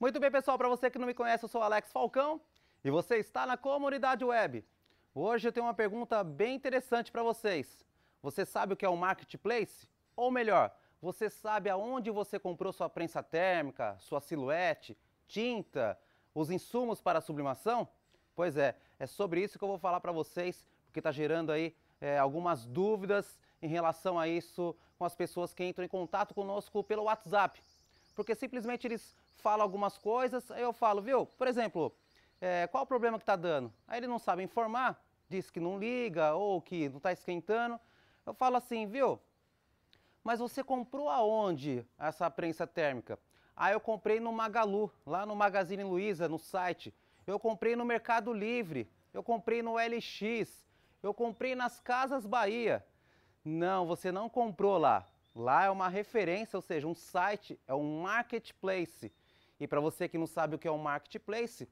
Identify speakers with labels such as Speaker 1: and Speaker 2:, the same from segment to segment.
Speaker 1: Muito bem, pessoal, para você que não me conhece, eu sou Alex Falcão e você está na comunidade web. Hoje eu tenho uma pergunta bem interessante para vocês. Você sabe o que é um marketplace? Ou melhor, você sabe aonde você comprou sua prensa térmica, sua silhuete, tinta, os insumos para sublimação? Pois é, é sobre isso que eu vou falar para vocês, porque está gerando aí é, algumas dúvidas em relação a isso com as pessoas que entram em contato conosco pelo WhatsApp porque simplesmente eles falam algumas coisas, aí eu falo, viu, por exemplo, é, qual o problema que está dando? Aí ele não sabe informar, diz que não liga ou que não está esquentando. Eu falo assim, viu, mas você comprou aonde essa prensa térmica? Ah, eu comprei no Magalu, lá no Magazine Luiza, no site. Eu comprei no Mercado Livre, eu comprei no LX, eu comprei nas Casas Bahia. Não, você não comprou lá. Lá é uma referência, ou seja, um site é um marketplace. E para você que não sabe o que é um marketplace,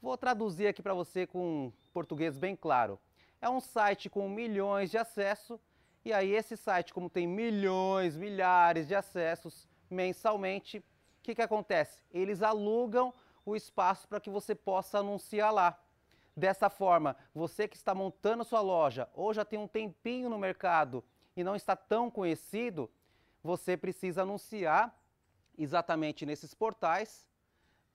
Speaker 1: vou traduzir aqui para você com português bem claro. É um site com milhões de acessos e aí esse site, como tem milhões, milhares de acessos mensalmente, o que, que acontece? Eles alugam o espaço para que você possa anunciar lá. Dessa forma, você que está montando sua loja ou já tem um tempinho no mercado e não está tão conhecido, você precisa anunciar exatamente nesses portais,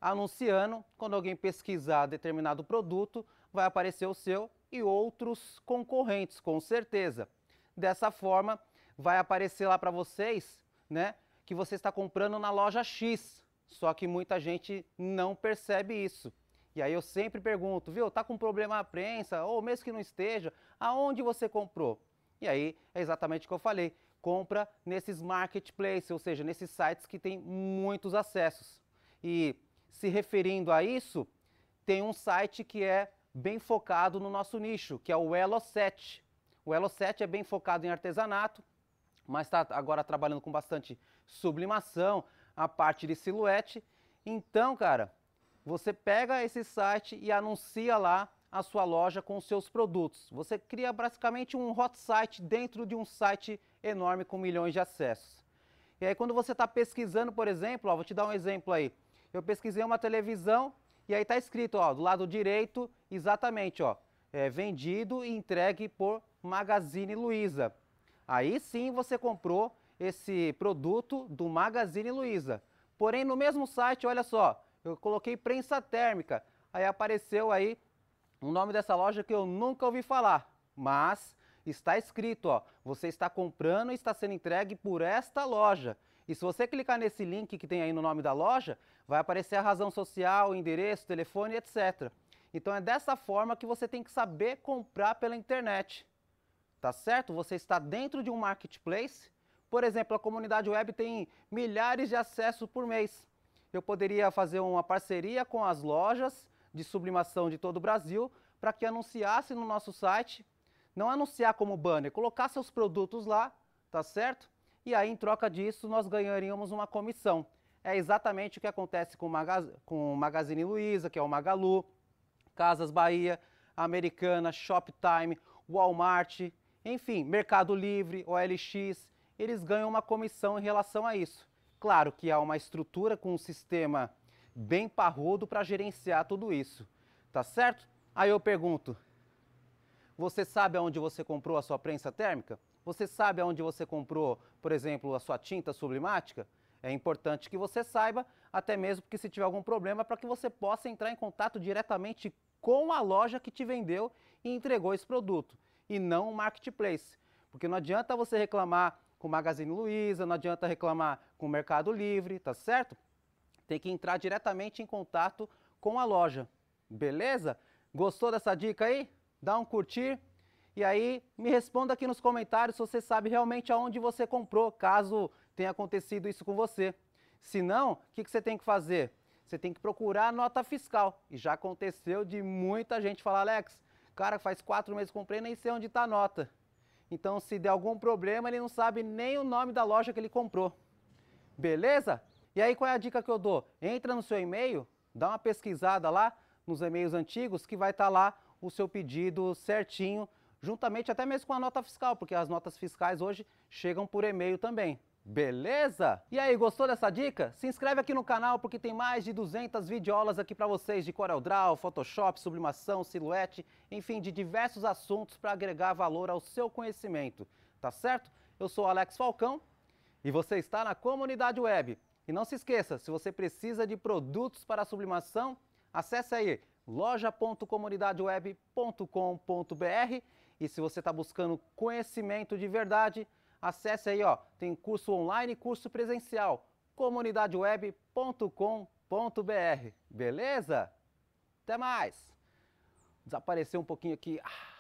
Speaker 1: anunciando, quando alguém pesquisar determinado produto, vai aparecer o seu e outros concorrentes, com certeza. Dessa forma, vai aparecer lá para vocês, né, que você está comprando na loja X. Só que muita gente não percebe isso. E aí eu sempre pergunto, viu, tá com problema a prensa, ou mesmo que não esteja, aonde você comprou? E aí é exatamente o que eu falei compra nesses marketplaces, ou seja, nesses sites que tem muitos acessos. E se referindo a isso, tem um site que é bem focado no nosso nicho, que é o Elo7. O Elo7 é bem focado em artesanato, mas está agora trabalhando com bastante sublimação, a parte de silhuete. Então, cara, você pega esse site e anuncia lá a sua loja com os seus produtos. Você cria basicamente um hot site dentro de um site enorme com milhões de acessos. E aí quando você está pesquisando, por exemplo, ó, vou te dar um exemplo aí. Eu pesquisei uma televisão e aí está escrito ó, do lado direito, exatamente, ó, é, vendido e entregue por Magazine Luiza. Aí sim você comprou esse produto do Magazine Luiza. Porém, no mesmo site, olha só, eu coloquei prensa térmica. Aí apareceu aí o nome dessa loja que eu nunca ouvi falar, mas está escrito, ó, você está comprando e está sendo entregue por esta loja. E se você clicar nesse link que tem aí no nome da loja, vai aparecer a razão social, endereço, telefone, etc. Então é dessa forma que você tem que saber comprar pela internet. Tá certo? Você está dentro de um marketplace. Por exemplo, a comunidade web tem milhares de acessos por mês. Eu poderia fazer uma parceria com as lojas de sublimação de todo o Brasil para que anunciasse no nosso site, não anunciar como banner, colocar seus produtos lá, tá certo? E aí, em troca disso, nós ganharíamos uma comissão. É exatamente o que acontece com, Magaz com Magazine Luiza, que é o Magalu, Casas Bahia, Americana, Shoptime, Walmart, enfim, Mercado Livre, OLX, eles ganham uma comissão em relação a isso. Claro que há uma estrutura com um sistema bem parrudo para gerenciar tudo isso, tá certo? Aí eu pergunto: você sabe aonde você comprou a sua prensa térmica? Você sabe aonde você comprou, por exemplo, a sua tinta sublimática? É importante que você saiba, até mesmo porque se tiver algum problema, para que você possa entrar em contato diretamente com a loja que te vendeu e entregou esse produto, e não o marketplace. Porque não adianta você reclamar com o Magazine Luiza, não adianta reclamar com o Mercado Livre, tá certo? tem que entrar diretamente em contato com a loja. Beleza? Gostou dessa dica aí? Dá um curtir e aí me responda aqui nos comentários se você sabe realmente aonde você comprou, caso tenha acontecido isso com você. Se não, o que, que você tem que fazer? Você tem que procurar a nota fiscal. E já aconteceu de muita gente falar, Alex, cara, faz quatro meses que comprei, nem sei onde está a nota. Então, se der algum problema, ele não sabe nem o nome da loja que ele comprou. Beleza? E aí qual é a dica que eu dou? Entra no seu e-mail, dá uma pesquisada lá nos e-mails antigos que vai estar tá lá o seu pedido certinho, juntamente até mesmo com a nota fiscal, porque as notas fiscais hoje chegam por e-mail também. Beleza? E aí, gostou dessa dica? Se inscreve aqui no canal porque tem mais de 200 videoaulas aqui para vocês de CorelDRAW, Photoshop, sublimação, silhuete, enfim, de diversos assuntos para agregar valor ao seu conhecimento, tá certo? Eu sou Alex Falcão e você está na Comunidade Web. E não se esqueça, se você precisa de produtos para sublimação, acesse aí loja.comunidadeweb.com.br e se você está buscando conhecimento de verdade, acesse aí, ó, tem curso online e curso presencial, comunidadeweb.com.br. Beleza? Até mais! Desapareceu um pouquinho aqui. Ah.